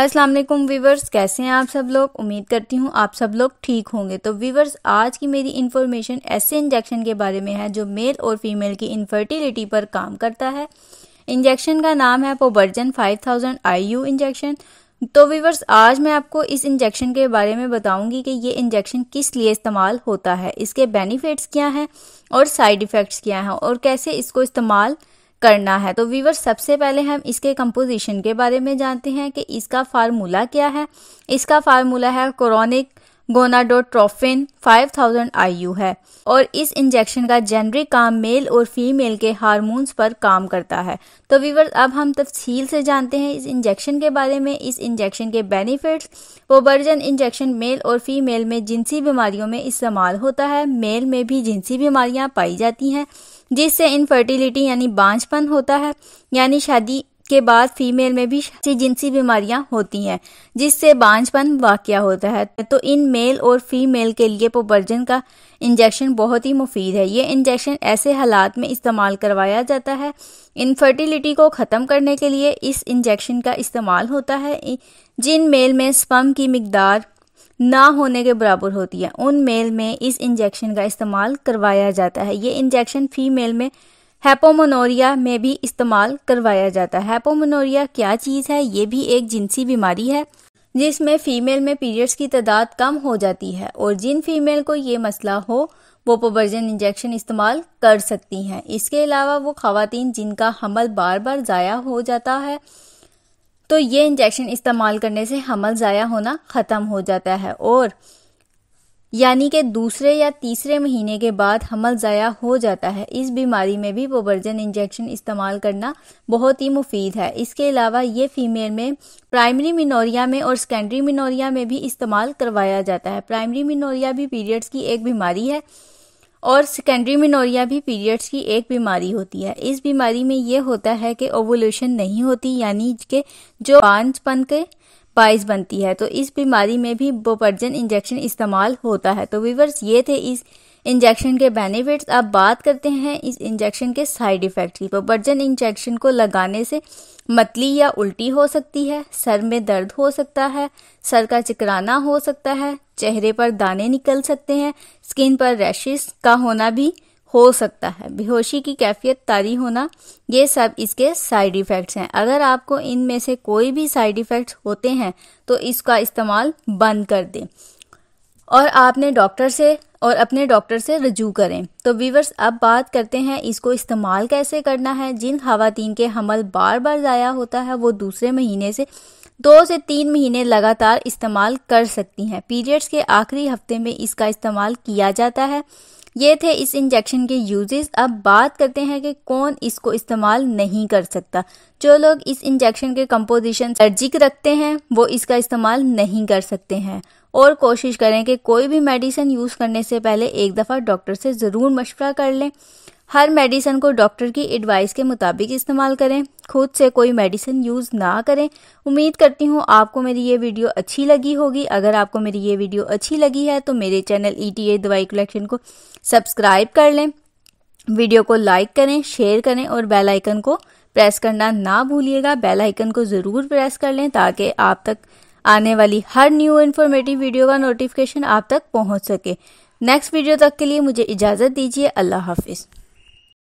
अस्सलाम वालेकुम वीवर्स कैसे हैं आप सब लोग उम्मीद करती हूँ आप सब लोग ठीक होंगे तो वीवर्स आज की मेरी इन्फॉर्मेशन ऐसे इंजेक्शन के बारे में है जो मेल और फीमेल की इनफर्टिलिटी पर काम करता है इंजेक्शन का नाम है पोबर्जन 5000 आईयू इंजेक्शन तो वीवर्स आज मैं आपको इस इंजेक्शन के बारे में बताऊंगी कि ये इंजेक्शन किस लिए इस्तेमाल होता है इसके बेनिफिट्स क्या हैं और साइड इफ़ेक्ट्स क्या हैं और कैसे इसको इस्तेमाल करना है तो वीवर सबसे पहले हम इसके कंपोजिशन के बारे में जानते हैं कि इसका फार्मूला क्या है इसका फार्मूला है क्रोनिक गोनाडोट्रोफिन 5000 आईयू है और इस इंजेक्शन का जेनरिक काम मेल और फीमेल के हार्मोन्स पर काम करता है तो वीवर अब हम तफसील से जानते हैं इस इंजेक्शन के बारे में इस इंजेक्शन के बेनिफिट्स वो वर्जन इंजेक्शन मेल और फीमेल में जिनसी बीमारियों में इस्तेमाल होता है मेल में भी जिनसी बीमारियां पाई जाती हैं जिससे इनफर्टिलिटी यानी बांझपन होता है यानी शादी के बाद फीमेल में भी जिनसी बीमारियां होती हैं जिससे बांझपन वाक्य होता है तो इन मेल और फीमेल के लिए पोबर्जन का इंजेक्शन बहुत ही मुफीद है ये इंजेक्शन ऐसे हालात में इस्तेमाल करवाया जाता है इनफर्टिलिटी को ख़त्म करने के लिए इस इंजेक्शन का इस्तेमाल होता है जिन मेल में स्पम की मकदार ना होने के बराबर होती है उन मेल में इस इंजेक्शन का इस्तेमाल करवाया जाता है ये इंजेक्शन फीमेल में हैपोमोनोरिया में भी इस्तेमाल करवाया जाता है हैपोमोनोरिया क्या चीज़ है ये भी एक जिनसी बीमारी है जिसमें फीमेल में पीरियड्स की तादाद कम हो जाती है और जिन फीमेल को ये मसला हो वो पोबर्जन इंजेक्शन इस्तेमाल कर सकती हैं इसके अलावा वो खातन जिनका हमल बार बार ज़ाया हो जाता है तो ये इंजेक्शन इस्तेमाल करने से हमल ज़ाया होना ख़त्म हो जाता है और यानी कि दूसरे या तीसरे महीने के बाद हमल ज़ाया हो जाता है इस बीमारी में भी बोबर्जन इंजेक्शन इस्तेमाल करना बहुत ही मुफीद है इसके अलावा ये फीमेल में प्राइमरी मिनोरिया में और सेकेंडरी मिनोरिया में भी इस्तेमाल करवाया जाता है प्राइमरी मिनोरिया भी पीरियड्स की एक बीमारी है और सेकेंडरी मिनोरिया भी पीरियड्स की एक बीमारी होती है इस बीमारी में ये होता है कि ओवोल्यूशन नहीं होती यानी कि जो पन के बाइस बनती है तो इस बीमारी में भी बोपर्जन इंजेक्शन इस्तेमाल होता है तो वीवर्स ये थे इस इंजेक्शन के बेनिफिट्स अब बात करते हैं इस इंजेक्शन के साइड इफ़ेक्ट की बोपर्जन इंजेक्शन को लगाने से मतली या उल्टी हो सकती है सर में दर्द हो सकता है सर का चिकराना हो सकता है चेहरे पर दाने निकल सकते हैं स्किन पर रैशेस का होना भी हो सकता है बेहोशी की कैफियत तारी होना ये सब इसके साइड इफ़ेक्ट्स हैं अगर आपको इनमें से कोई भी साइड इफ़ेक्ट्स होते हैं तो इसका इस्तेमाल बंद कर दें और आपने डॉक्टर से और अपने डॉक्टर से रजू करें तो वीवर्स अब बात करते हैं इसको इस्तेमाल कैसे करना है जिन खातन के हमल बार बार ज़ाया होता है वो दूसरे महीने से दो से तीन महीने लगातार इस्तेमाल कर सकती हैं पीरियड्स के आखिरी हफ्ते में इसका इस्तेमाल किया जाता है ये थे इस इंजेक्शन के यूजेस अब बात करते हैं कि कौन इसको इस्तेमाल नहीं कर सकता जो लोग इस इंजेक्शन के कंपोजिशन सर्जिक रखते हैं वो इसका इस्तेमाल नहीं कर सकते हैं और कोशिश करें कि कोई भी मेडिसिन यूज़ करने से पहले एक दफ़ा डॉक्टर से ज़रूर मशवरा कर लें हर मेडिसिन को डॉक्टर की एडवाइस के मुताबिक इस्तेमाल करें खुद से कोई मेडिसिन यूज़ ना करें उम्मीद करती हूँ आपको मेरी ये वीडियो अच्छी लगी होगी अगर आपको मेरी ये वीडियो अच्छी लगी है तो मेरे चैनल ई e दवाई कलेक्शन को सब्सक्राइब कर लें वीडियो को लाइक करें शेयर करें और बेल आइकन को प्रेस करना ना भूलिएगा बेल आइकन को ज़रूर प्रेस कर लें ताकि आप तक आने वाली हर न्यू इन्फॉर्मेटिव वीडियो का नोटिफिकेशन आप तक पहुंच सके नेक्स्ट वीडियो तक के लिए मुझे इजाज़त दीजिए अल्लाह हाफिज़